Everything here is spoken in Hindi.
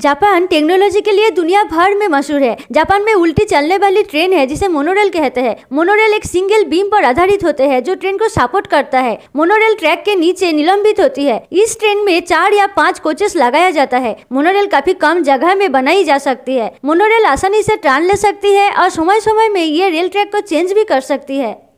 जापान टेक्नोलॉजी के लिए दुनिया भर में मशहूर है जापान में उल्टी चलने वाली ट्रेन है जिसे मोनोरेल कहते हैं मोनोरेल एक सिंगल बीम पर आधारित होते हैं जो ट्रेन को सपोर्ट करता है मोनोरेल ट्रैक के नीचे निलंबित होती है इस ट्रेन में चार या पांच कोचेस लगाया जाता है मोनोरेल काफी कम जगह में बनाई जा सकती है मोनोरेल आसानी से ट्रांस ले सकती है और समय समय में ये रेल ट्रैक को चेंज भी कर सकती है